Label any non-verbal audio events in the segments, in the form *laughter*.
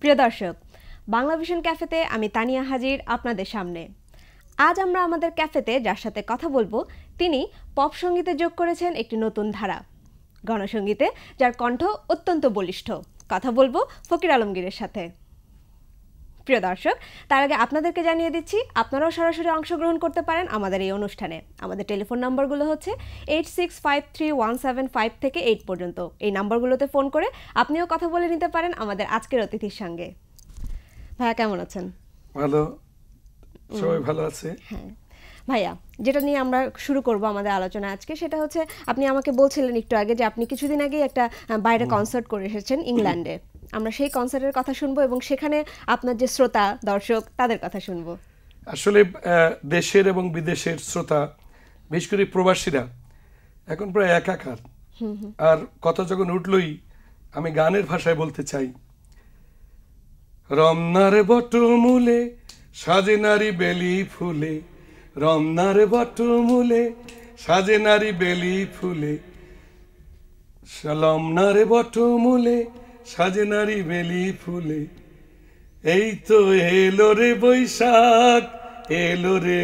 প্রিয় দর্শক বাংলা ভিশন ক্যাফেতে আমি তানিয়া হাজির আপনাদের সামনে আজ আমরা আমাদের ক্যাফেতে যার সাথে কথা বলবো তিনি পপ সঙ্গীতে যোগ করেছেন একটি নতুন ধারা গণসঙ্গীতে যার কণ্ঠ অত্যন্ত বলিষ্ঠ কথা বলবো ফকির আলমগীরের সাথে প্রিয় দর্শক তার আগে আপনাদেরকে জানিয়ে দিচ্ছি আপনারাও সরাসরি অংশগ্রহণ করতে পারেন আমাদের এই অনুষ্ঠানে আমাদের টেলিফোন নাম্বারগুলো হচ্ছে eight six five three one seven five থেকে এইট পর্যন্ত এই নাম্বারগুলোতে ফোন করে আপনিও কথা বলে নিতে পারেন আমাদের আজকের অতিথির সঙ্গে ভাইয়া কেমন আছেন ভালো সবাই ভালো আছে হ্যাঁ ভাইয়া যেটা নিয়ে আমরা শুরু করব আমাদের আলোচনা আজকে সেটা হচ্ছে আপনি আমাকে বলছিলেন একটু আগে যে আপনি কিছুদিন আগে একটা বাইরে কনসার্ট করে এসেছেন ইংল্যান্ডে আমরা সেই কনসার্টের কথা শুনবো এবং সেখানে আপনার যে শ্রোতা দর্শক তাদের কথা শুনবো আসলে দেশের এবং বিদেশের শ্রোতা বিশেষ করে প্রবাসীরা এখন প্রায় একাকার আর কথা যখন উঠলই আমি গানের ভাষায় বলতে চাই রমনার বট মূলে সাজে নারী বেলি ফুলে রমনার বট মূলে সাজে নারী বেলি ফুলে রমনার মূলে সাজেনারি বেলি ফুলে এই তো এলো রে বৈশাখ এলো রে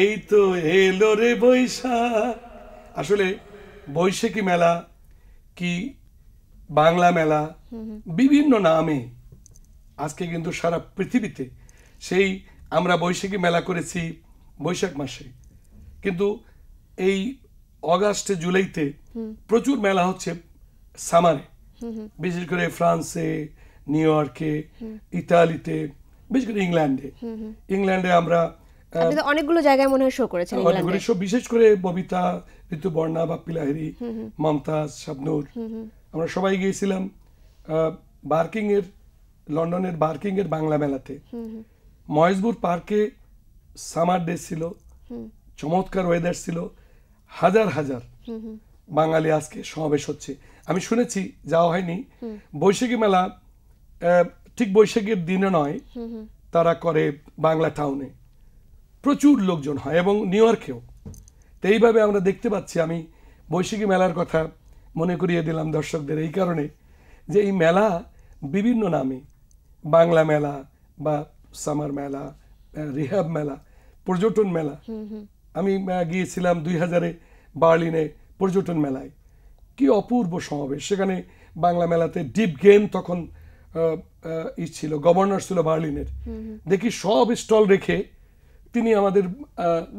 এই তো এলো রে বৈশাখ আসলে বৈশাখী মেলা কি বাংলা মেলা বিভিন্ন নামে আজকে কিন্তু সারা পৃথিবীতে সেই আমরা বৈশাখী মেলা করেছি বৈশাখ মাসে কিন্তু এই অগাস্টে জুলাইতে প্রচুর মেলা হচ্ছে সামারে Mm-hmm. বিশেষ করে ফ্রান্সে নিউ ইয়র্কে mm-hmm. ইতালিতে বিশেষ করে ইংল্যান্ডে mm-hmm. ইংল্যান্ডে আমরা অনেকগুলো জায়গায় মনে হয় শো করেছেন অনেকগুলো শো বিশেষ করে ববিতা ঋতুবর্ণা বা পিলাহেরি মমতাজ শাবনুর আমরা সবাই গিয়েছিলাম বার্কিং এর লন্ডনের বার্কিং এর বাংলা মেলাতে মহেশপুর পার্কে সামার ডে ছিল চমৎকার ওয়েদার ছিল হাজার হাজার বাঙালি আজকে সমাবেশ হচ্ছে আমি শুনেছি যাওয়া হয়নি বৈশাখী মেলা ঠিক বৈশাখের দিনে নয় তারা করে বাংলা টাউনে প্রচুর লোকজন হয় এবং নিউ ইয়র্কেও তো এইভাবে আমরা দেখতে পাচ্ছি আমি বৈশাখী মেলার কথা মনে করিয়ে দিলাম দর্শকদের এই কারণে যে এই মেলা বিভিন্ন নামে বাংলা মেলা বা সামার মেলা রিহাব মেলা পর্যটন মেলা আমি গিয়েছিলাম দুই হাজারে বার্লিনে পর্যটন মেলায় কি অপূর্ব সমাবেশ সেখানে বাংলা মেলাতে ডিপ গেম তখন ই ছিল গভর্নর ছিল বার্লিনের দেখি সব স্টল রেখে তিনি আমাদের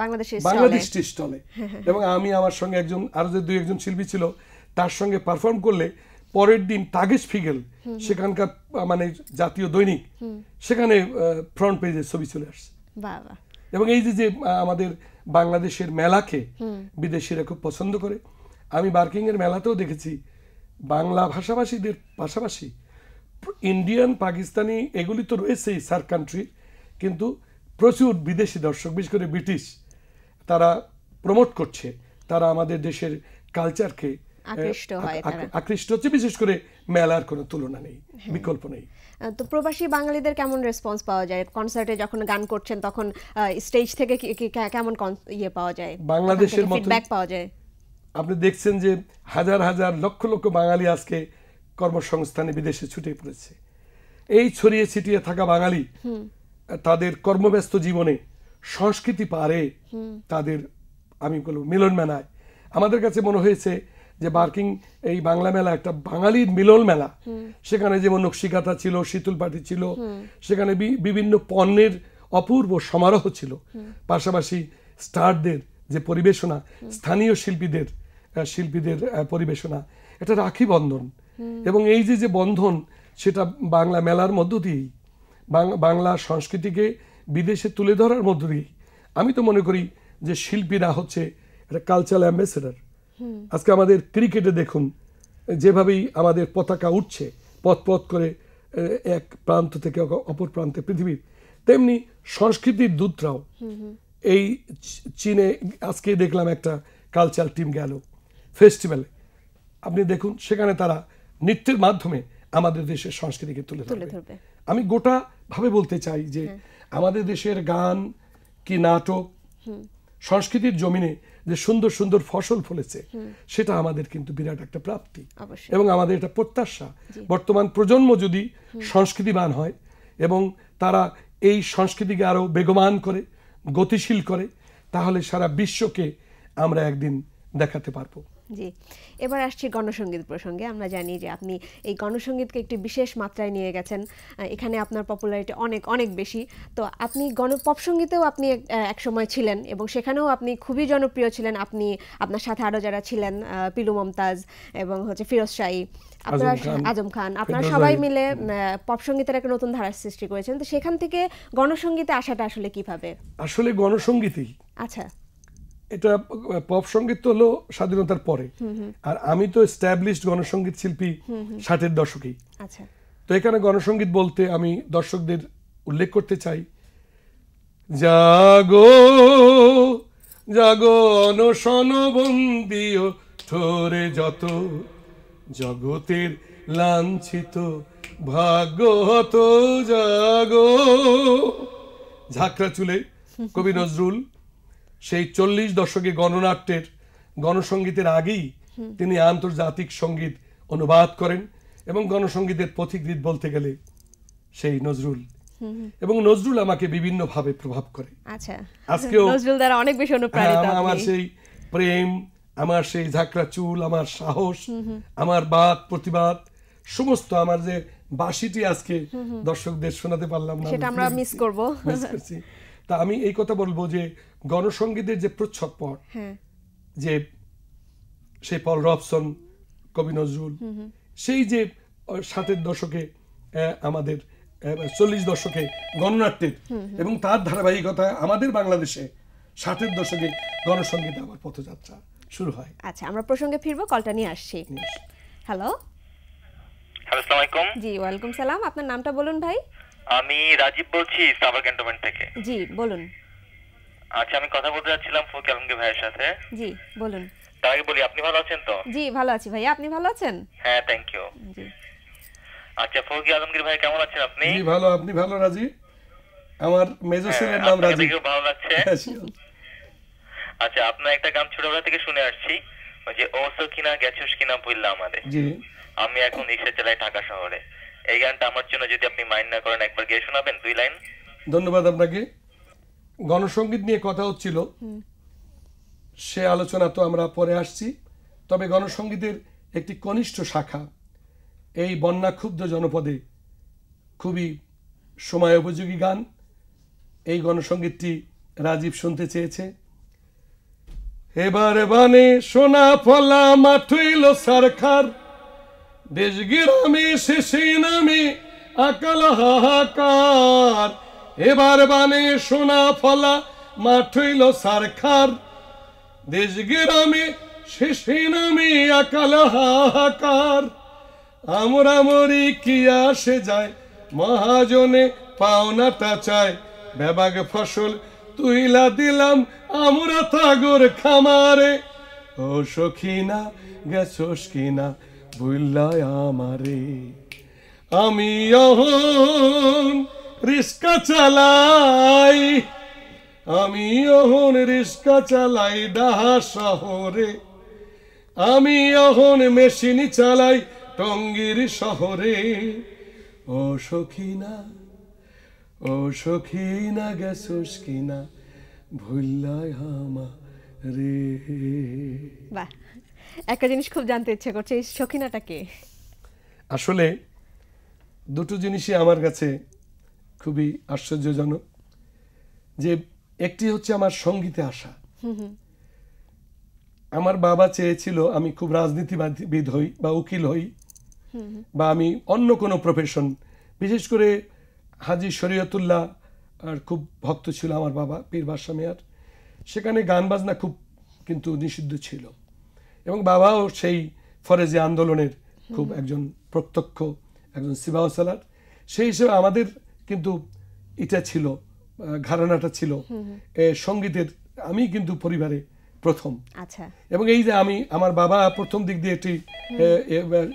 বাংলাদেশটি স্টলে হ্যাঁ, হ্যাঁ, হ্যাঁ। এবং আমি আমার সঙ্গে একজন আরো যে দুই একজন শিল্পী ছিল তার সঙ্গে পারফর্ম করলে পরের দিন তাগেজ ফিগেল সেখানকার মানে জাতীয় দৈনিক সেখানে ফ্রন্ট পেজে ছবি চলে আসছে বাবা এবং এই যে যে আমাদের বাংলাদেশের মেলাকে বিদেশিরা খুব পছন্দ করে আমি বার্কিংয়ের মেলাতেও দেখেছি বাংলা ভাষাভাষীদের পাশাপাশি ইন্ডিয়ান পাকিস্তানি এগুলি তো রয়েছেই সার কান্ট্রির কিন্তু প্রচুর বিদেশি দর্শক বিশেষ করে ব্রিটিশ তারা প্রমোট করছে তারা আমাদের দেশের কালচারকে আকৃষ্ট হয় আকৃষ্ট হচ্ছে বিশেষ করে মেলার কোনো তুলনা নেই হ্যাঁ। বিকল্প নেই তো প্রবাসী বাঙালিদের কেমন রেসপন্স পাওয়া যায় কনসার্টে যখন গান করছেন তখন স্টেজ থেকে কেমন ইয়ে পাওয়া যায় বাংলাদেশের পাওয়া যায় আপনি দেখছেন যে হাজার হাজার লক্ষ লক্ষ বাঙালি আজকে কর্মসংস্থানে বিদেশে ছুটে পড়েছে এই ছড়িয়ে ছিটিয়ে থাকা বাঙালি তাদের কর্মব্যস্ত জীবনে সংস্কৃতি পারে তাদের আমি বলব মিলন মেলায় আমাদের কাছে মনে হয়েছে যে বার্কিং এই বাংলা মেলা একটা বাঙালির মিলন মেলা সেখানে যেমন নকশিকাতা ছিল শীতল পাটি ছিল সেখানে বিভিন্ন পণ্যের অপূর্ব সমারোহ ছিল পাশাপাশি স্টারদের যে পরিবেশনা স্থানীয় শিল্পীদের শিল্পীদের পরিবেশনা এটা রাখি বন্ধন এবং এই যে যে বন্ধন সেটা বাংলা মেলার মধ্য দিয়েই বাংলা সংস্কৃতিকে বিদেশে তুলে ধরার মধ্য দিয়েই আমি তো মনে করি যে শিল্পীরা হচ্ছে একটা কালচারাল অ্যাম্বাসেডার আজকে আমাদের ক্রিকেটে দেখুন যেভাবেই আমাদের পতাকা উঠছে পথ পথ করে এক প্রান্ত থেকে অপর প্রান্তে পৃথিবীর তেমনি সংস্কৃতির দূতরাও এই চীনে আজকে দেখলাম একটা কালচার টিম গেল ফেস্টিভ্যালে আপনি দেখুন সেখানে তারা নৃত্যের মাধ্যমে আমাদের দেশের সংস্কৃতিকে তুলে ধরবে আমি গোটা ভাবে বলতে চাই যে আমাদের দেশের গান কি নাটক সংস্কৃতির জমিনে যে সুন্দর সুন্দর ফসল ফলেছে সেটা আমাদের কিন্তু বিরাট একটা প্রাপ্তি এবং আমাদের এটা প্রত্যাশা বর্তমান প্রজন্ম যদি সংস্কৃতিবান হয় এবং তারা এই সংস্কৃতিকে আরও বেগমান করে গতিশীল করে তাহলে সারা বিশ্বকে আমরা একদিন দেখাতে পারবো জি এবার আসছি গণসঙ্গীত প্রসঙ্গে আমরা জানি যে আপনি এই গণসঙ্গীতকে একটি বিশেষ মাত্রায় নিয়ে গেছেন এখানে আপনার পপুলারিটি অনেক অনেক বেশি তো আপনি পপ সঙ্গীতেও আপনি এক সময় ছিলেন এবং সেখানেও আপনি খুবই জনপ্রিয় ছিলেন আপনি আপনার সাথে আরও যারা ছিলেন পিলু মমতাজ এবং হচ্ছে ফিরোজ শাহী আপনার আজম খান আপনারা সবাই মিলে পপ সঙ্গীতের একটা নতুন ধারার সৃষ্টি করেছেন তো সেখান থেকে গণসঙ্গীতে আসাটা আসলে কিভাবে আসলে গণসঙ্গীতই আচ্ছা এটা পপ সঙ্গীত তো হলো স্বাধীনতার পরে আর আমি তো এস্টাবলিশড গণসঙ্গীত শিল্পী ষাটের দশকেই আচ্ছা। তো এখানে গণসঙ্গীত বলতে আমি দর্শকদের উল্লেখ করতে চাই জাগো জাগো অনশন বন্দিও ঠোরে যত জগতের লাঞ্ছিত ভাগ্য হত জাগো ঝাঁকড়া চুলে কবি নজরুল সেই চল্লিশ দশকে গণনাট্যের গণসঙ্গীতের আগেই তিনি আন্তর্জাতিক সঙ্গীত অনুবাদ করেন এবং গণসঙ্গীতের পথিকৃৎ বলতে গেলে সেই নজরুল এবং নজরুল আমাকে বিভিন্ন ভাবে প্রভাব করে আচ্ছা। আজকেও নজরুল দ্বারা অনেক বেশি অনুপ্রাণিত হ্যাঁ, আমার সেই প্রেম আমার সেই ঝাঁকড়া চুল আমার সাহস আমার বাদ প্রতিবাদ সমস্ত আমার যে বাসিটি আজকে দর্শকদের শোনাতে পারলাম না সেটা আমরা মিস করব তা আমি এই কথা বলবো যে গণসঙ্গীতের যে প্রচ্ছদ প্রচ্ছদপর হ্যাঁ। যে সেই পল রবসন কবি নজরুল সেই যে সাতের দশকে আমাদের চল্লিশ দশকে গণনাট্যের এবং তার ধারাবাহিকতা আমাদের বাংলাদেশে ষাটের দশকে গণসঙ্গীতে আমার পথযাত্রা শুরু হয় আচ্ছা আমরা প্রসঙ্গে ফিরবো কলটা নিয়ে আসছি হ্যালো জি ওয়ালাইকুম সালাম আপনার নামটা বলুন ভাই আমি রাজীব বলছি সাভার ক্যান্টনমেন্ট থেকে জি বলুন আচ্ছা আমি কথা বলতে যাচ্ছিলাম ফকির আলমগীর ভাইয়ের সাথে জি বলুন তার আগে বলি আপনি ভালো আছেন তো জি ভালো আছি ভাই আপনি ভালো আছেন হ্যাঁ থ্যাংক ইউ আচ্ছা ফকির আলমগীর ভাই কেমন আছেন আপনি জি ভালো আপনি ভালো রাজি আমার মেজর ছেলের হ্যাঁ, নাম রাজি ভালো লাগছে হ্যাঁ, আচ্ছা আপনার একটা গান ছোটবেলা থেকে শুনে আসছি ওই যে ওসো কিনা গেছস কিনা বললাম আমাদের জি আমি এখন রিক্সা চালাই ঢাকা শহরে এই গানটা আমার জন্য যদি আপনি মাইন্ড না করেন একবার গিয়ে শোনাবেন দুই লাইন ধন্যবাদ আপনাকে গণসঙ্গীত নিয়ে কথা হচ্ছিল সে আলোচনা তো আমরা পরে আসছি তবে গণসংগীতের একটি কনিষ্ঠ শাখা এই বন্যা ক্ষুব্ধ জনপদে খুবই সময় উপযোগী গান এই গণসঙ্গীতটি রাজীব শুনতে চেয়েছে এবার বানে সোনা ফলা মাঠুইল সরকার দেশ গিরামে শেষে নামে আকাল হাহাকার এবার বানে সোনা ফলা মাঠ হইল সারখার দেশ গ্রামে শেষে নামে আকাল হাহাকার আমরা মরি কি আসে যায় মহাজনে পাওনাটা চায় বেবাগ ফসল তুইলা দিলাম আমরা তাগর খামারে ও সখিনা গেছোস কিনা বুল্লায় আমারে আমি অহন রিস্কা চালাই আমি অহন রিস্কা চালাই ডাহা শহরে আমি অহন মেশিনি চালাই টঙ্গির শহরে ও সখিনা ও সখিনা গেছোস কিনা ভুললাই হামা রে বাহ একটা জিনিস খুব জানতে ইচ্ছে করছে এই সখিনাটা কে আসলে দুটো জিনিসই আমার কাছে খুবই আশ্চর্যজনক যে একটি হচ্ছে আমার সঙ্গীতে আসা আমার বাবা চেয়েছিল আমি খুব রাজনীতিবিদ হই বা উকিল হই বা আমি অন্য কোনো প্রফেশন বিশেষ করে হাজি শরীয়তুল্লাহ আর খুব ভক্ত ছিল আমার বাবা পীর বাসামিয়ার সেখানে গান বাজনা খুব কিন্তু নিষিদ্ধ ছিল এবং বাবাও সেই ফরেজি আন্দোলনের খুব একজন প্রত্যক্ষ একজন সিবাহসালার সেই হিসেবে আমাদের কিন্তু এটা ছিল ঘরানাটা ছিল সঙ্গীতের আমি কিন্তু পরিবারে প্রথম আচ্ছা এবং এই যে আমি আমার বাবা প্রথম দিক দিয়ে এটি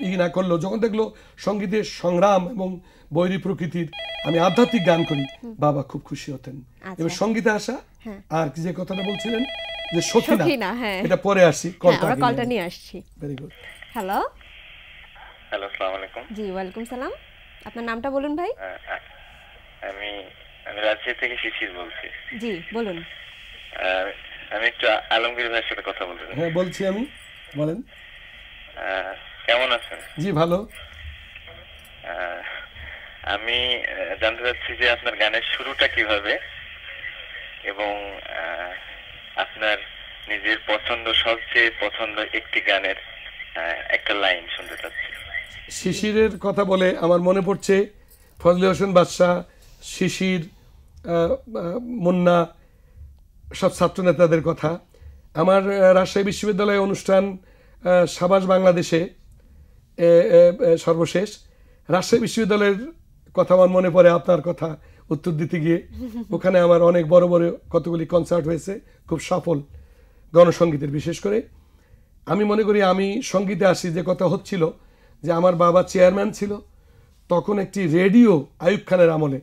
ই না করলো যখন দেখলো সঙ্গীতের সংগ্রাম এবং বৈরী প্রকৃতির আমি আধ্যাত্মিক গান করি বাবা খুব খুশি হতেন আচ্ছা। এবং সঙ্গীতে আসা হ্যাঁ। আর কি যে কথাটা বলছিলেন যে না হ্যাঁ। এটা পরে আসি হ্যাঁ, কলটা কলটা নিয়ে আসছি ভেরি গুড হ্যালো হ্যালো আসসালামু আলাইকুম জি ওয়ালাইকুম সালাম আপনার নামটা বলুন ভাই আমি আমি রাজশাহী থেকে শিশির বলছি জি বলুন আমি একটু আলমগীর ভাইয়ের সাথে কথা বলতে হ্যাঁ বলছি আমি বলেন কেমন আছেন জি ভালো আমি জানতে চাচ্ছি যে আপনার গানের শুরুটা কিভাবে এবং আপনার নিজের পছন্দ সবচেয়ে পছন্দ একটি গানের একটা লাইন শুনতে চাচ্ছি শিশিরের কথা বলে আমার মনে পড়ছে ফজলে হোসেন বাদশাহ শিশির মুন্না সব ছাত্র নেতাদের কথা আমার রাজশাহী বিশ্ববিদ্যালয়ে অনুষ্ঠান সাবাস বাংলাদেশে সর্বশেষ রাজশাহী বিশ্ববিদ্যালয়ের কথা আমার মনে পড়ে আপনার কথা উত্তর দিতে গিয়ে ওখানে আমার অনেক বড় বড় কতগুলি কনসার্ট হয়েছে খুব সফল গণসঙ্গীতের বিশেষ করে আমি মনে করি আমি সঙ্গীতে আসি যে কথা হচ্ছিল যে আমার বাবা চেয়ারম্যান ছিল তখন একটি রেডিও আয়ুব খানের আমলে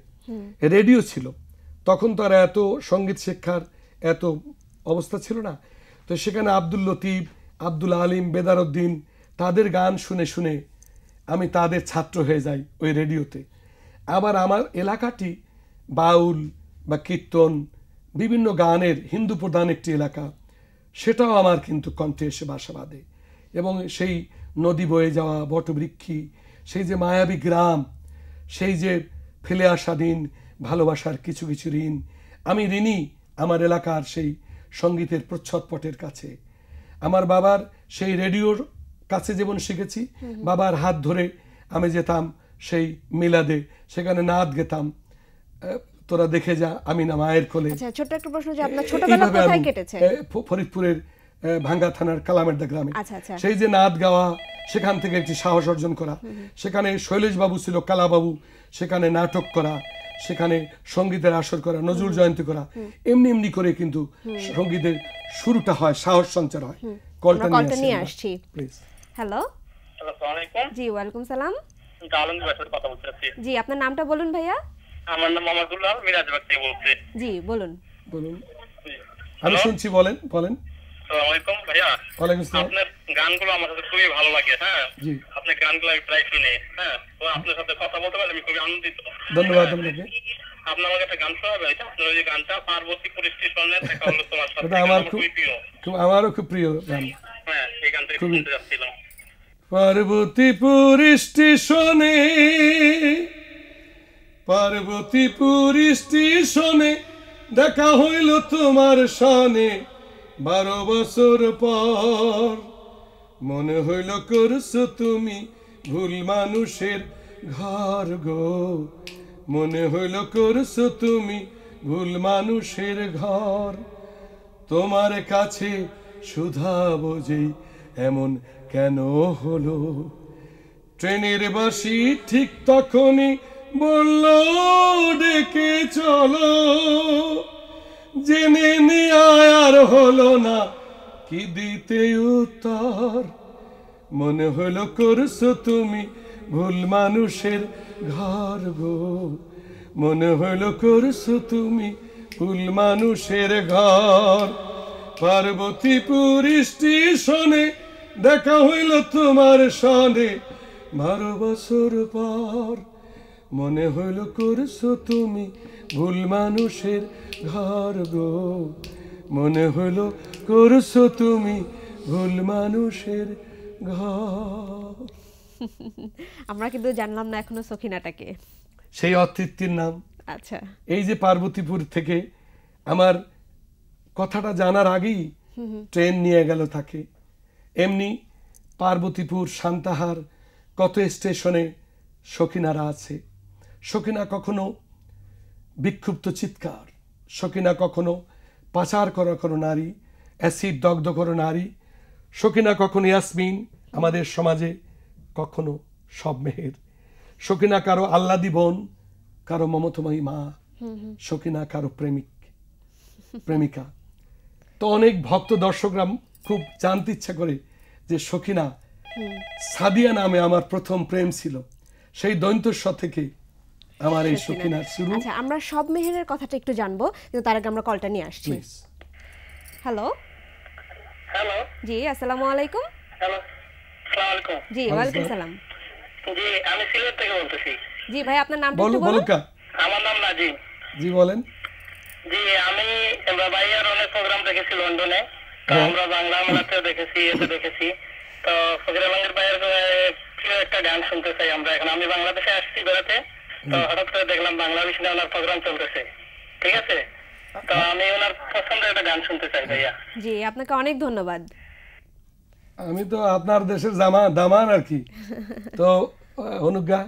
রেডিও ছিল তখন তো আর এত সঙ্গীত শিক্ষার এত অবস্থা ছিল না তো সেখানে আব্দুল লতিফ আব্দুল আলিম বেদারুদ্দিন তাদের গান শুনে শুনে আমি তাদের ছাত্র হয়ে যাই ওই রেডিওতে আবার আমার এলাকাটি বাউল বা কীর্তন বিভিন্ন গানের হিন্দু প্রধান একটি এলাকা সেটাও আমার কিন্তু কণ্ঠে এসে বাসা বাঁধে এবং সেই নদী বয়ে যাওয়া বটবৃক্ষি সেই যে মায়াবী গ্রাম সেই যে ফেলে আসা দিন ভালোবাসার কিছু কিছু ঋণ আমি ঋণী আমার এলাকার সেই সঙ্গীতের প্রচ্ছদপটের কাছে আমার বাবার সেই রেডিওর কাছে যেমন শিখেছি বাবার হাত ধরে আমি যেতাম সেই মিলাদে সেখানে নাচ গেতাম তোরা দেখে যা আমি না মায়ের কোলে আচ্ছা, ছোট্ট একটা প্রশ্ন যে আপনার ছোটবেলা কোথায় কেটেছে ফরিদপুরের ভাঙ্গা থানার কালামেরদা গ্রামে আচ্ছা, আচ্ছা। সেই যে নাদ গাওয়া সেখান থেকে একটি সাহস অর্জন করা সেখানে শৈলেশবাবু ছিল কালাবাবু সেখানে নাটক করা সেখানে সঙ্গীতের আসর করা নজরুল জয়ন্তী করা এমনি এমনি করে কিন্তু সঙ্গীতের শুরুটা হয় সাহস সঞ্চার হয় কলটা নিয়ে আসছি হ্যালো জি ওয়ালাইকুম সালাম জি আপনার নামটা বলুন ভাইয়া আমার নাম মামাদুল্লাহ মিরাজবাগ থেকে বলছি জি বলুন বলুন আমি শুনছি বলেন বলেন আপনার গানগুলো আমার খুবই ভালো লাগে হ্যাঁ আপনার গানগুলো আমি প্রায় শুনি হ্যাঁ আপনার সাথে কথা বলতে আমি আনন্দিত ধন্যবাদ আপনার একটা আপনার গানটা আমারও খুব প্রিয় গান হ্যাঁ এই গানটা শুনতে যাচ্ছিলাম শোনে দেখা হইল তোমার সনে বারো বছর পর মনে হইল করছো তুমি ভুল মানুষের ঘর গো মনে হইল করছো তুমি ভুল মানুষের ঘর তোমার কাছে সুধা বোঝেই এমন কেন হলো ট্রেনের বাসি ঠিক তখনই বলল ডেকে চলো জেনে নেয় আর হলো না কি দিতে উত্তর মনে হলো করছো তুমি ভুল মানুষের ঘর গো মনে হলো করছো তুমি ভুল মানুষের ঘর পার্বতীপুর স্টেশনে দেখা হইল তোমার সনে বারো বছর পর মনে হইল করছো তুমি ভুল মানুষের ঘর গো মনে হইল করছো তুমি ভুল মানুষের ঘর *laughs* আমরা কিন্তু জানলাম না এখনো সখিনাটাকে সেই অতৃপ্তির নাম আচ্ছা এই যে পার্বতীপুর থেকে আমার কথাটা জানার আগেই ট্রেন নিয়ে গেল থাকে এমনি পার্বতীপুর সান্তাহার কত স্টেশনে সখিনারা আছে সকিনা কখনো বিক্ষুব্ধ চিৎকার সকিনা কখনো পাচার করা কোনো নারী অ্যাসিড দগ্ধ করো নারী সকিনা কখনো ইয়াসমিন আমাদের সমাজে কখনো সব মেহের সকিনা কারো আল্লাদি বোন কারো মমতময়ী মা সকিনা কারো প্রেমিক প্রেমিকা তো অনেক ভক্ত দর্শকরা খুব জানতে ইচ্ছা করে যে সখিনা সাদিয়া নামে আমার প্রথম প্রেম ছিল সেই দৈন্তস্ব থেকে আমার এই সখিনা শুরু আচ্ছা আমরা সব মেহেরের কথাটা একটু জানবো কিন্তু তার আগে আমরা কলটা নিয়ে আসছি হ্যালো হ্যালো জি আসসালামু আলাইকুম হ্যালো আসসালামু আলাইকুম জি ওয়ালাইকুম সালাম জি আমি সিলেট থেকে বলতেছি জি ভাই আপনার নামটা একটু বলুন আমার নাম নাজি জি বলেন জি আমি ভাইয়ার অনেক প্রোগ্রাম দেখেছি লন্ডনে হ্যাঁ। আমরা বাংলা মেলাতেও দেখেছি এতে দেখেছি তো ফকির আলমগীর ভাইয়ের একটা গান শুনতে চাই আমরা এখন আমি বাংলাদেশে আসছি বেড়াতে হঠাৎ করে দেখলাম বাংলাদেশ নিয়ে ওনার প্রোগ্রাম চলতেছে ঠিক আছে তো আমি ওনার একটা গান শুনতে চাই ভাইয়া জি আপনাকে অনেক ধন্যবাদ আমি তো আপনার দেশের জামা দামান আর কি তো অনুজ্ঞা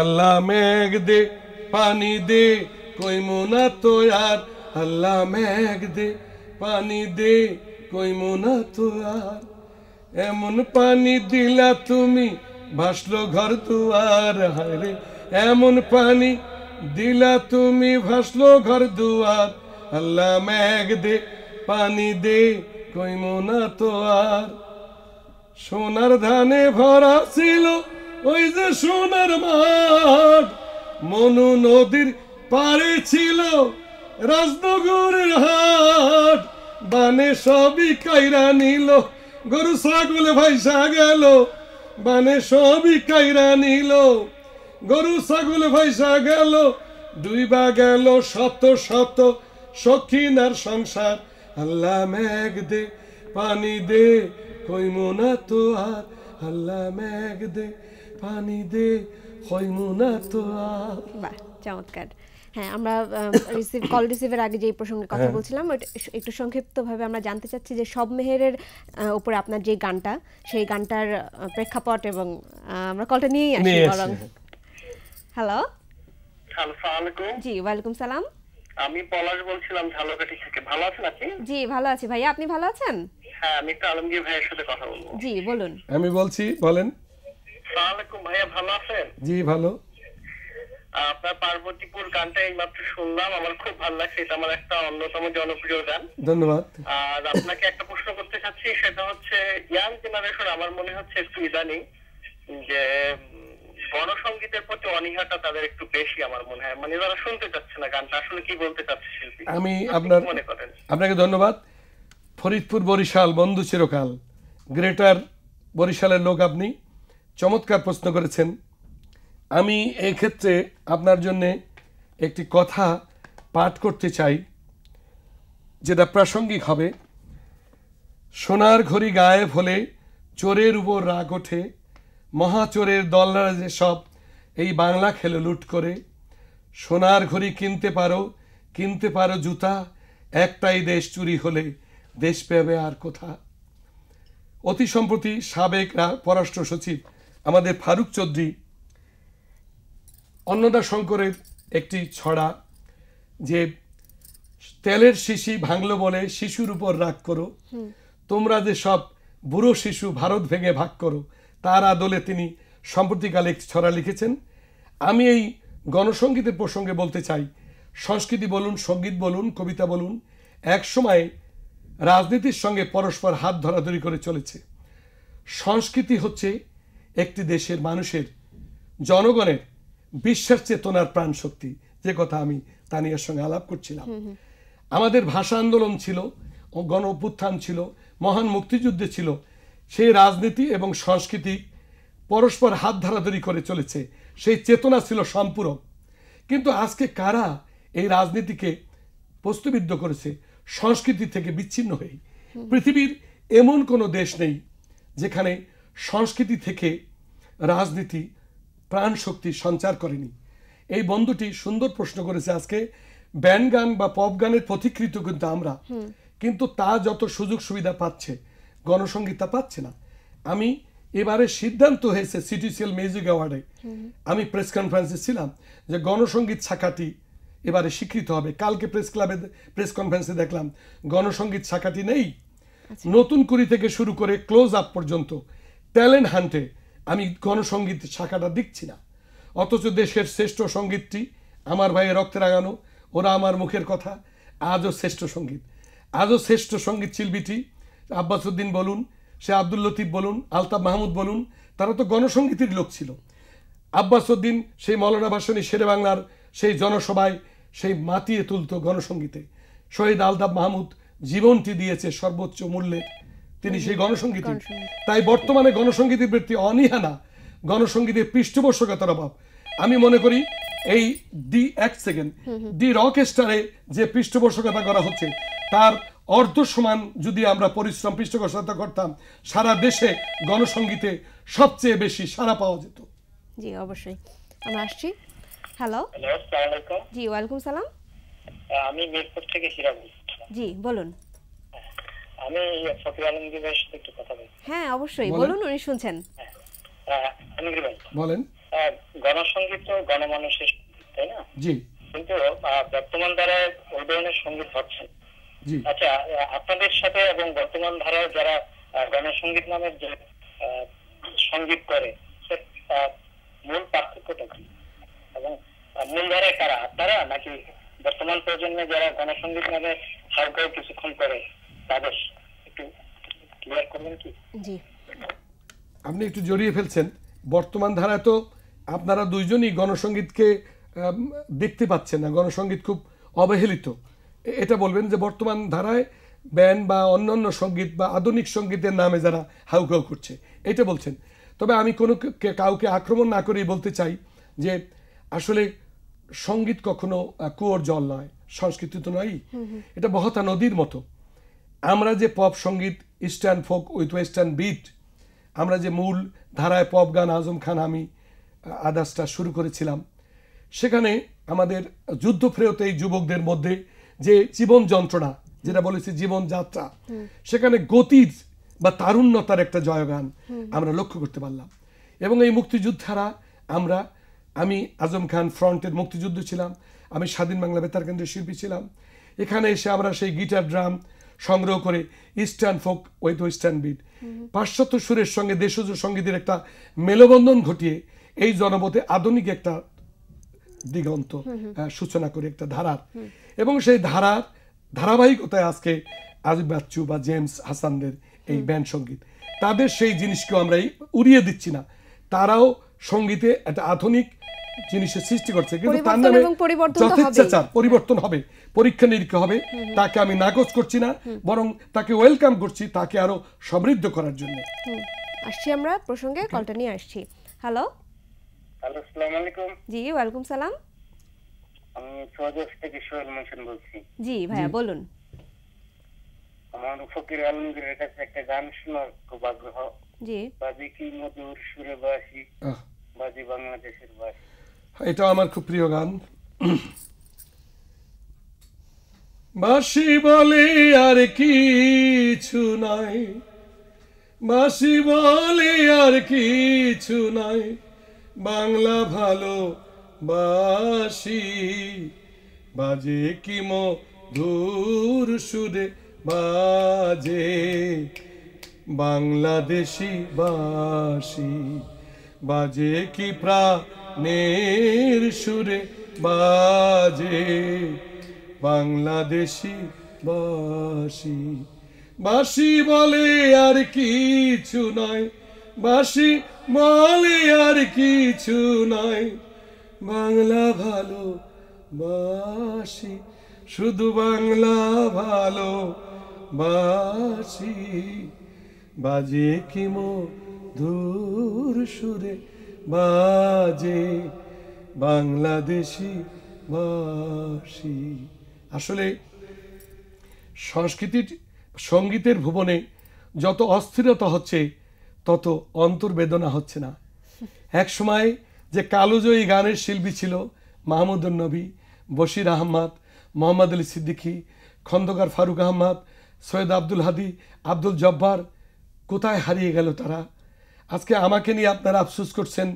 আল্লাহ মেঘ দে পানি দে কই মুনা তো আর আল্লাহ মেঘ দে পানি দে কই মুনা তো আর এমন পানি দিলা তুমি ভাসলো ঘর দুয়ার হায়রে এমন পানি দিলা তুমি ভাসলো ঘর দুয়ার আল্লাহ মেঘ দে পানি দে কইমো না তো আর সোনার ধানে ভরা ছিল ওই যে সোনার মাঠ মনু নদীর পারে ছিল রাজনগরের হাট বানে সবই কাইরা নিল গরু ছাগলে ভাইসা গেল বানে সবই কাইরা নিল গরু ছাগল ভাইসা গেল বা গেল শত শত আর সংসার আল্লাহ মেঘ দে পানি দে কইমো না তো আর আল্লাহ মেঘ দে পানি দে কইমো না তো আর চমৎকার হ্যাঁ আমরা রিসিভ কল রিসিভের আগে যেই প্রসঙ্গে কথা হ্যাঁ। বলছিলাম একটু সংক্ষিপ্তভাবে আমরা জানতে চাচ্ছি যে সব মেহেরের উপরে আপনার যে গানটা সেই গানটার প্রেক্ষাপট এবং আমরা কলটা নিয়েই আসি বরং হ্যালো জি ওয়ালাইকুম সালাম আমি পলাশ বলছিলাম ঝালকাঠি থেকে ভালো আছেন আপনি জি ভালো আছি ভাই আপনি ভালো আছেন হ্যাঁ আমি একটু আলমগীর ভাইয়ের সাথে কথা বলবো জি বলুন আমি বলছি বলেন আসসালামু আলাইকুম ভাইয়া ভালো আছেন জি ভালো আপনার পার্বতীপুর গানটা এইমাত্র শুনলাম আমার খুব ভালো লাগছে এটা আমার একটা অন্যতম জনপ্রিয় গান ধন্যবাদ আর আপনাকে একটা প্রশ্ন করতে চাচ্ছি সেটা হচ্ছে ইয়াং জেনারেশন আমার মনে হচ্ছে একটু ইদানিং যে গণসঙ্গীতের প্রতি অনীহাটা তাদের একটু বেশি আমার মনে হয় মানে তারা শুনতে চাচ্ছে না গানটা আসলে কি বলতে চাচ্ছে শিল্পী আমি আপনার মনে করেন আপনাকে ধন্যবাদ ফরিদপুর বরিশাল বন্ধু চিরকাল গ্রেটার বরিশালের লোক আপনি চমৎকার প্রশ্ন করেছেন আমি ক্ষেত্রে আপনার জন্য একটি কথা পাঠ করতে চাই যেটা প্রাসঙ্গিক হবে সোনার ঘড়ি গায়েব হলে চোরের উপর রাগ ওঠে মহাচোরের দলরা যে সব এই বাংলা খেলে লুট করে সোনার ঘড়ি কিনতে পারো কিনতে পারো জুতা একটাই দেশ চুরি হলে দেশ পেবে আর কোথা অতি সম্প্রতি সাবেক পররাষ্ট্র সচিব আমাদের ফারুক চৌধুরী অন্নদা শঙ্করের একটি ছড়া যে তেলের শিশি ভাঙলো বলে শিশুর উপর রাগ করো তোমরা যে সব বুড়ো শিশু ভারত ভেঙে ভাগ করো তার আদলে তিনি সম্প্রতিকালে একটি ছড়া লিখেছেন আমি এই গণসঙ্গীতের প্রসঙ্গে বলতে চাই সংস্কৃতি বলুন সঙ্গীত বলুন কবিতা বলুন এক সময় রাজনীতির সঙ্গে পরস্পর হাত ধরাধরি করে চলেছে সংস্কৃতি হচ্ছে একটি দেশের মানুষের জনগণের বিশ্বের চেতনার প্রাণ শক্তি যে কথা আমি তানিয়ার সঙ্গে আলাপ করছিলাম আমাদের ভাষা আন্দোলন ছিল গণ অভ্যুত্থান ছিল মহান মুক্তিযুদ্ধে ছিল সেই রাজনীতি এবং সংস্কৃতি পরস্পর হাত ধরাধরি করে চলেছে সেই চেতনা ছিল সম্পূরক কিন্তু আজকে কারা এই রাজনীতিকে প্রস্তুবিদ্ধ করেছে সংস্কৃতি থেকে বিচ্ছিন্ন হয়ে পৃথিবীর এমন কোনো দেশ নেই যেখানে সংস্কৃতি থেকে রাজনীতি প্রাণ শক্তি সঞ্চার করেনি এই বন্ধুটি সুন্দর প্রশ্ন করেছে আজকে ব্যান্ড গান বা পপ গানের পথিকৃত কিন্তু আমরা কিন্তু তা যত সুযোগ সুবিধা পাচ্ছে গণসঙ্গীত তা পাচ্ছে না আমি এবারে সিদ্ধান্ত হয়েছে সিটিসিএল মিউজিক অ্যাওয়ার্ডে আমি প্রেস কনফারেন্সে ছিলাম যে গণসঙ্গীত শাখাটি এবারে স্বীকৃত হবে কালকে প্রেস ক্লাবে প্রেস কনফারেন্সে দেখলাম গণসঙ্গীত শাখাটি নেই আচ্ছা। নতুন কুড়ি থেকে শুরু করে ক্লোজ আপ পর্যন্ত ট্যালেন্ট হান্টে আমি গণসঙ্গীত শাখাটা দিচ্ছি না অথচ দেশের শ্রেষ্ঠ সঙ্গীতটি আমার ভাইয়ের রক্তে রাগানো ওরা আমার মুখের কথা আজও শ্রেষ্ঠ সঙ্গীত আজও শ্রেষ্ঠ সঙ্গীত শিল্পীটি আব্বাসুদ্দিন বলুন সে আব্দুল লতিফ বলুন আলতাফ মাহমুদ বলুন তারা তো গণসঙ্গীতের লোক ছিল আব্বাসুদ্দিন সেই মৌলানা ভাষণী শেরে বাংলার সেই জনসভায় সেই মাতিয়ে তুলত গণসঙ্গীতে শহীদ আলতাফ মাহমুদ জীবনটি দিয়েছে সর্বোচ্চ মূল্যে তিনি মানে সেই গণসংগীত তাই বর্তমানে গণসঙ্গীতের বৃত্তি অনীহানা গণসংগীতের পৃষ্ঠপোষকতার অভাব আমি মনে করি এই দি এক সেকেন্ড দি রকেস্টারে যে পৃষ্ঠপোষকতা করা হচ্ছে তার অর্ধ সমান যদি আমরা পরিশ্রম পৃষ্ঠপোষকতা করতাম সারা দেশে গণসংগীতে সবচেয়ে বেশি সারা পাওয়া যেত জি অবশ্যই আমরা আসছি হ্যালো জি ওয়ালাইকুম সালাম আমি মিরপুর থেকে হিরা জি বলুন আমি ফকির আলমগীর ভাইয়ের সাথে একটু কথা বলছি হ্যাঁ অবশ্যই বলুন উনি শুনছেন হ্যাঁ। হ্যাঁ, আলমগীর ভাই বলেন গণসঙ্গীত তো গণমানুষের তাই না জি কিন্তু বর্তমান ধারায় ওই ধরনের সঙ্গীত হচ্ছে আচ্ছা আপনাদের সাথে এবং বর্তমান ধারায় যারা গণসঙ্গীত নামের যে সঙ্গীত করে মূল পার্থক্যটা কি এবং মূল ধারায় কারা আপনারা নাকি বর্তমান প্রজন্মে যারা গণসঙ্গীত নামে হালকা কিছুক্ষণ করে আপনি একটু জড়িয়ে ফেলছেন বর্তমান ধারায় তো আপনারা দুইজনই গণসঙ্গীতকে দেখতে পাচ্ছেন না গণসঙ্গীত খুব অবহেলিত এটা বলবেন যে বর্তমান ধারায় ব্যান্ড বা অন্যান্য সঙ্গীত বা আধুনিক সঙ্গীতের নামে যারা হাউকাউ করছে এটা বলছেন তবে আমি কোনো কাউকে আক্রমণ না করেই বলতে চাই যে আসলে সঙ্গীত কখনো কুয়োর জল নয় সংস্কৃতি তো নয় এটা বহতা নদীর মতো আমরা যে পপ সঙ্গীত eastern folk with western beat আমরা যে মূল ধারায় পপ গান আজম খান আমি আদার্সটা শুরু করেছিলাম সেখানে আমাদের যুদ্ধফেরত এই যুবকদের মধ্যে যে জীবন যন্ত্রণা যেটা বলেছি জীবনযাত্রা সেখানে গতির বা তারুণ্যতার একটা জয়গান আমরা লক্ষ্য করতে পারলাম এবং এই মুক্তিযোদ্ধারা আমরা আমি আজম খান ফ্রন্টের মুক্তিযুদ্ধ ছিলাম আমি স্বাধীন বাংলা বেতার কেন্দ্রের শিল্পী ছিলাম এখানে এসে আমরা সেই গিটার ড্রাম সংগ্রহ করে eastern folk with western beat পাশ্চাত্য সুরের সঙ্গে দেশজ সঙ্গীতের একটা মেলবন্ধন ঘটিয়ে এই জনপথে আধুনিক একটা দিগন্ত সূচনা করে একটা ধারার এবং সেই ধারার ধারাবাহিকতায় আজকে আজিব বাচ্চু বা জেমস হাসানদের এই ব্যান্ড সঙ্গীত তাদের সেই জিনিসকেও আমরা এই উড়িয়ে দিচ্ছি না তারাও সঙ্গীতে একটা আধুনিক জিনিসের সৃষ্টি করছে কিন্তু তার নামে যথেচ্ছাচার পরিবর্তন হবে পরীক্ষা নিরীক্ষা হবে তাকে আমি নাকচ করছি না বরং তাকে ওয়েলকাম করছি তাকে আরো সমৃদ্ধ করার জন্য আসছি আমরা প্রসঙ্গে কলটা নিয়ে আসছি হ্যালো হ্যালো আলাইকুম জি সালাম আমি থেকে সোহেল মোশন বলছি জি ভাইয়া বলুন আমার ফকির আলমগীরের কাছে একটা গান শোনার খুব আগ্রহ জি বাজি কি মধুর সুরে বাসি বাজি বাংলাদেশের বাসি এটা আমার খুব প্রিয় গান বাসি বলে আর কিছু নাই বাসি বলে আর কিছু নাই বাংলা ভালো বাসি বাজে কি দূর সুদে বাজে বাংলাদেশি বাসি বাজে কি প্রাণের সুরে বাজে বাংলাদেশি বাসি বাসি বলে আর কিছু নয় বাসি বলে আর কিছু নয় বাংলা ভালো বাসি শুধু বাংলা ভালো বাসি বাজে কি মো ধূর সুরে বাজে বাংলাদেশি বাসি আসলে সংস্কৃতির সঙ্গীতের ভুবনে যত অস্থিরতা হচ্ছে তত অন্তর্বেদনা হচ্ছে না এক সময় যে কালোজয়ী গানের শিল্পী ছিল মাহমুদুর নবী বশির আহমদ মোহাম্মদ আলী সিদ্দিকী খন্দকার ফারুক আহম্মদ সৈয়দ আব্দুল হাদি আব্দুল জব্বার কোথায় হারিয়ে গেল তারা আজকে আমাকে নিয়ে আপনারা আফসোস করছেন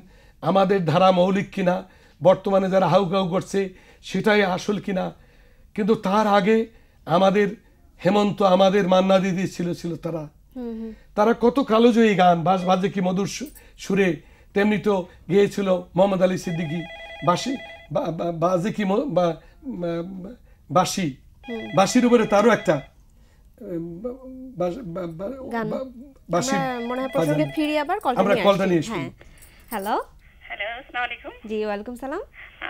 আমাদের ধারা মৌলিক কিনা বর্তমানে যারা হাউকাউ করছে সেটাই আসল কিনা কিন্তু তার আগে আমাদের হেমন্ত আমাদের মান্না দিদি ছিল ছিল তারা তারা কত কালোজয়ী গান বাস বাজে কি মধুর সুরে তেমনি তো গিয়েছিল মোহাম্মদ আলী সিদ্দিকি বাসি বাজে কি বাসি বাসির উপরে তারও একটা আমরা কলটা নিয়ে হ্যাঁ। হ্যালো হ্যালো আসসালামু জি ওয়ালাইকুম সালাম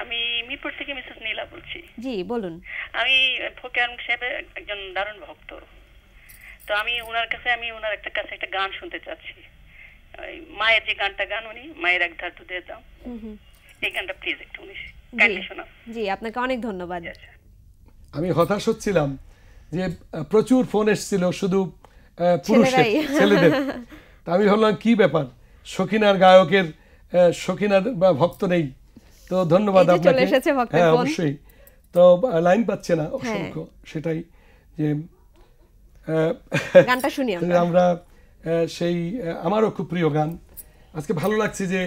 আমি মিরপুর থেকে মিসেস নীলা বলছি জি বলুন আমি ফকিরান সাহেবের একজন দারুণ ভক্ত তো আমি ওনার কাছে আমি ওনার একটা কাছে একটা গান শুনতে চাচ্ছি মায়ের যে গানটা গান উনি মায়ের এক ধার দুধে দাও এই গানটা প্লিজ একটু উনি কাইন্ডলি জি আপনাকে অনেক ধন্যবাদ আমি হতাশ হচ্ছিলাম যে প্রচুর ফোন এসেছিল শুধু পুরুষের ছেলেদের তা আমি ভাবলাম কি ব্যাপার সখিনার গায়কের সখিনার বা ভক্ত নেই তো ধন্যবাদ আপনাকে হ্যাঁ অবশ্যই তো লাইন পাচ্ছে না হ্যাঁ। অসংখ্য সেটাই যে গানটা শুনি আমরা *laughs* সেই আমারও খুব প্রিয় গান আজকে ভালো লাগছে যে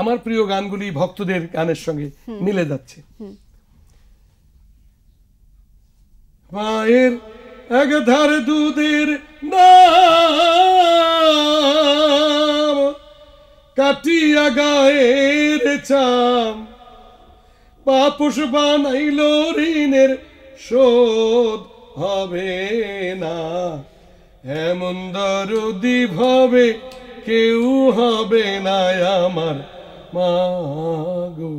আমার প্রিয় গানগুলি ভক্তদের গানের সঙ্গে মিলে যাচ্ছে মায়ের এক ধার দুধের না কাটিয়া গায়ের চাম পাপুষ বানাইল ঋণের শোধ হবে না এমন দরদি ভাবে কেউ হবে না আমার মাগু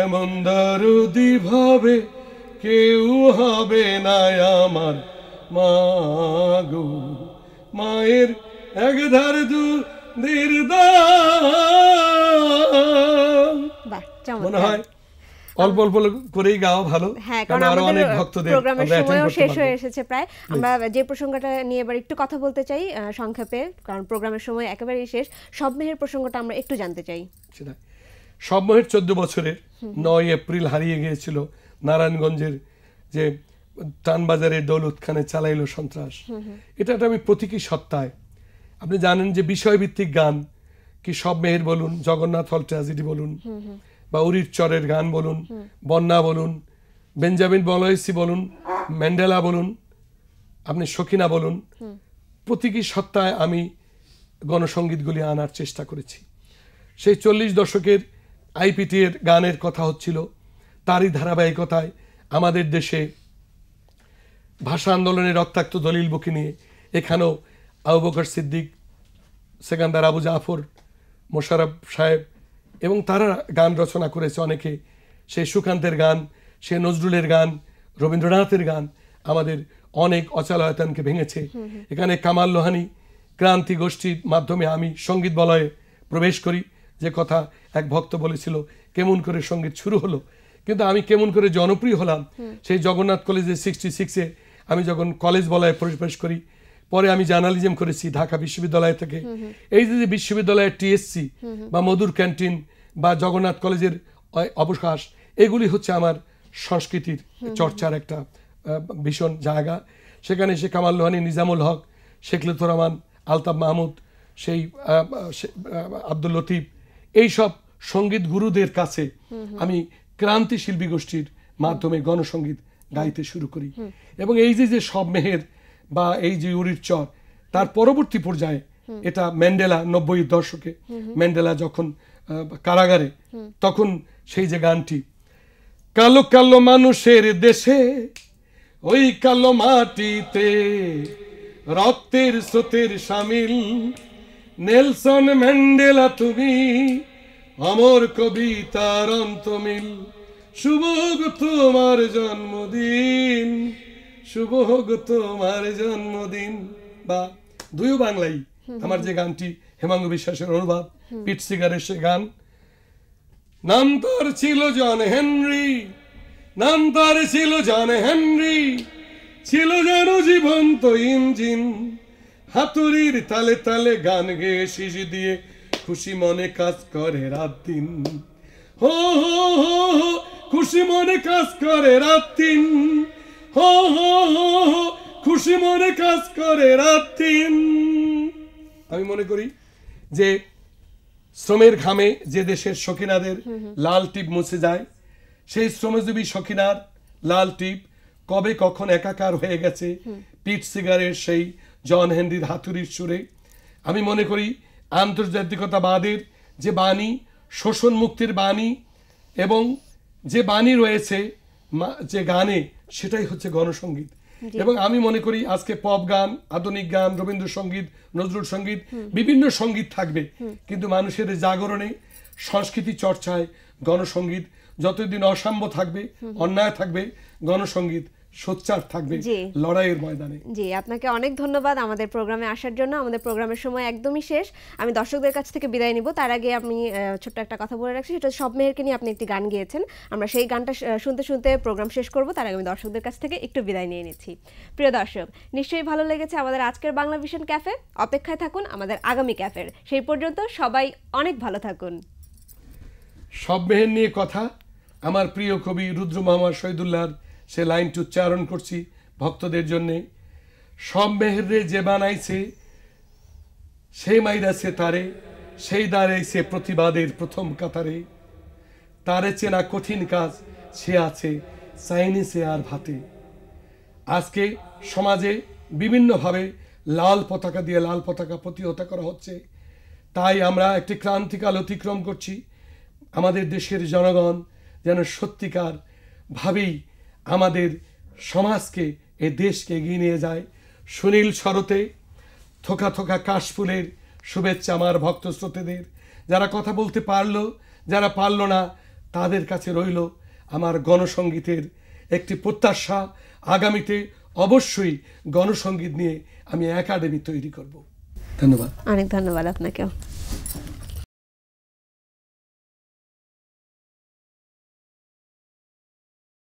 এমন দরদি ভাবে কেউ হবে না আমার মাগু মায়ের একধার দু দীর্দা মনে হয় অল্প অল্প করেই গাওয়া ভালো হ্যাঁ কারণ অনেক ভক্তদের প্রোগ্রামের সময়ও শেষ হয়ে এসেছে প্রায় আমরা যে প্রসঙ্গটা নিয়ে এবার একটু কথা বলতে চাই সংক্ষেপে কারণ প্রোগ্রামের সময় একেবারেই শেষ সব মেহের প্রসঙ্গটা আমরা একটু জানতে চাই সব মেহের চোদ্দ বছরের নয় এপ্রিল হারিয়ে গিয়েছিল নারায়ণগঞ্জের যে টানবাজারে দৌলত খানে চালাইলো সন্ত্রাস এটা একটা আমি প্রতীকী সত্তায় আপনি জানেন যে বিষয়ভিত্তিক গান কি সব মেহের বলুন জগন্নাথ হল ট্র্যাজেডি বলুন বা উরির চরের গান বলুন বন্যা বলুন বেঞ্জামিন বলয়সি বলুন ম্যান্ডেলা বলুন আপনি শখিনা বলুন প্রতীকী সত্তায় আমি গণসঙ্গীতগুলি আনার চেষ্টা করেছি সেই চল্লিশ দশকের আইপিটিএর গানের কথা হচ্ছিল তারই ধারাবাহিকতায় আমাদের দেশে ভাষা আন্দোলনের রক্তাক্ত দলিল বুকে নিয়ে এখানেও আবু বকর সিদ্দিক সেকান্দার আবু জাফর মোশারফ সাহেব এবং তারা গান রচনা করেছে অনেকে সে সুকান্তের গান সে নজরুলের গান রবীন্দ্রনাথের গান আমাদের অনেক অচলায়তনকে ভেঙেছে এখানে কামাল লোহানি ক্রান্তি গোষ্ঠীর মাধ্যমে আমি সঙ্গীত বলয়ে প্রবেশ করি যে কথা এক ভক্ত বলেছিল কেমন করে সঙ্গীত শুরু হলো কিন্তু আমি কেমন করে জনপ্রিয় হলাম সেই জগন্নাথ কলেজে সিক্সটি সিক্সে আমি যখন কলেজ বলয়ে প্রবেশ করি পরে আমি জার্নালিজম করেছি ঢাকা বিশ্ববিদ্যালয় থেকে এই যদি বিশ্ববিদ্যালয়ের টিএসসি বা মধুর ক্যান্টিন বা জগন্নাথ কলেজের অবকাশ এগুলি হচ্ছে আমার সংস্কৃতির চর্চার একটা ভীষণ জায়গা সেখানে শেখ কামাল লোহানি নিজামুল হক শেখ লুতুর রহমান আলতাফ মাহমুদ সেই আব্দুল লতিফ এইসব সঙ্গীত গুরুদের কাছে আমি ক্রান্তি শিল্পী গোষ্ঠীর মাধ্যমে গণসঙ্গীত গাইতে শুরু করি এবং এই যে যে সব মেহের বা এই যে ইউরির চর তার পরবর্তী পর্যায়ে এটা ম্যান্ডেলা নব্বই দশকে ম্যান্ডেলা যখন কারাগারে তখন সেই যে গানটি কালো কালো মানুষের দেশে ওই কালো মাটিতে রক্তের স্রোতের সামিল নেলসন ম্যান্ডেলা তুমি অমর কবিতার অন্তমিল শুভ তোমার জন্মদিন শুভ হোক তোমার জন্মদিন বা দুয়ো বাংলাই আমার যে গানটি হেমাঙ্গ বিশ্বাসের অনুবাদ পিট সিগারের সে গান নাম তোর ছিল জন হেনরি নাম তোর ছিল জন হেনরি ছিল যেন জীবন্ত ইঞ্জিন হাতুরির তালে তালে গান গেয়ে শিশ দিয়ে খুশি মনে কাজ করে রাত দিন হো হো হো খুশি মনে কাজ করে রাত দিন হো হো হো হো খুশি মনে কাজ করে রাত্রিন আমি মনে করি যে শ্রমের ঘামে যে দেশের সখিনাদের লাল টিপ মুছে যায় সেই শ্রমজীবী সখিনার লাল টিপ কবে কখন একাকার হয়ে গেছে পিট সিগারের সেই জন হেনরির হাতুড়ির সুরে আমি মনে করি আন্তর্জাতিকতাবাদের যে বাণী শোষণ মুক্তির বাণী এবং যে বাণী রয়েছে যে গানে সেটাই হচ্ছে গণসঙ্গীত এবং আমি মনে করি আজকে পপ গান আধুনিক গান রবীন্দ্রসঙ্গীত নজরুল সঙ্গীত বিভিন্ন সঙ্গীত থাকবে কিন্তু মানুষের জাগরণে সংস্কৃতি চর্চায় গণসঙ্গীত যতদিন অসাম্য থাকবে অন্যায় থাকবে গণসঙ্গীত সোচ্চার থাকবে লড়াইয়ের ময়দানে জি আপনাকে অনেক ধন্যবাদ আমাদের প্রোগ্রামে আসার জন্য আমাদের প্রোগ্রামের সময় একদমই শেষ আমি দর্শকদের কাছ থেকে বিদায় নিব তার আগে আমি ছোট্ট একটা কথা বলে রাখছি সেটা সব মেয়েরকে নিয়ে আপনি একটি গান গিয়েছেন আমরা সেই গানটা শুনতে শুনতে প্রোগ্রাম শেষ করব তার আগে আমি দর্শকদের কাছ থেকে একটু বিদায় নিয়ে নিচ্ছি প্রিয় দর্শক নিশ্চয়ই ভালো লেগেছে আমাদের আজকের বাংলা ভিশন ক্যাফে অপেক্ষায় থাকুন আমাদের আগামী ক্যাফের সেই পর্যন্ত সবাই অনেক ভালো থাকুন সব মেহের নিয়ে কথা আমার প্রিয় কবি রুদ্র মামা শহীদুল্লাহ সে লাইনটি উচ্চারণ করছি ভক্তদের জন্যে সব মেহেরে যে বানাইছে সেই মাইরাছে তারে সেই দাঁড়াইছে প্রতিবাদের প্রথম কাতারে তারে চেনা কঠিন কাজ সে আছে চাইনিসে আর ভাতে আজকে সমাজে বিভিন্নভাবে লাল পতাকা দিয়ে লাল পতাকা প্রতিহত করা হচ্ছে তাই আমরা একটি ক্রান্তিকাল অতিক্রম করছি আমাদের দেশের জনগণ যেন সত্যিকার ভাবেই আমাদের সমাজকে এ দেশকে এগিয়ে নিয়ে যায় সুনীল শরতে থোকা থোকা কাশফুলের শুভেচ্ছা আমার ভক্ত শ্রোতেদের যারা কথা বলতে পারল যারা পারল না তাদের কাছে রইল আমার গণসঙ্গীতের একটি প্রত্যাশা আগামীতে অবশ্যই গণসঙ্গীত নিয়ে আমি একাডেমি তৈরি করব ধন্যবাদ অনেক ধন্যবাদ আপনাকেও